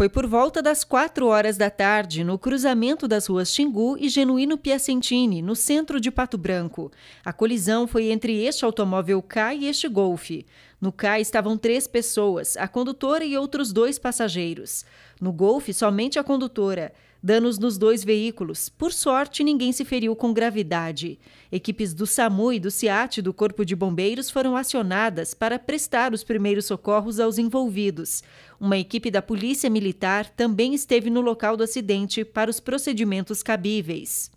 Foi por volta das 4 horas da tarde, no cruzamento das ruas Xingu e Genuíno Piacentini, no centro de Pato Branco. A colisão foi entre este automóvel K e este Golfe. No CAI estavam três pessoas, a condutora e outros dois passageiros. No Golfe, somente a condutora. Danos nos dois veículos. Por sorte, ninguém se feriu com gravidade. Equipes do SAMU e do SIAT do Corpo de Bombeiros foram acionadas para prestar os primeiros socorros aos envolvidos. Uma equipe da Polícia Militar também esteve no local do acidente para os procedimentos cabíveis.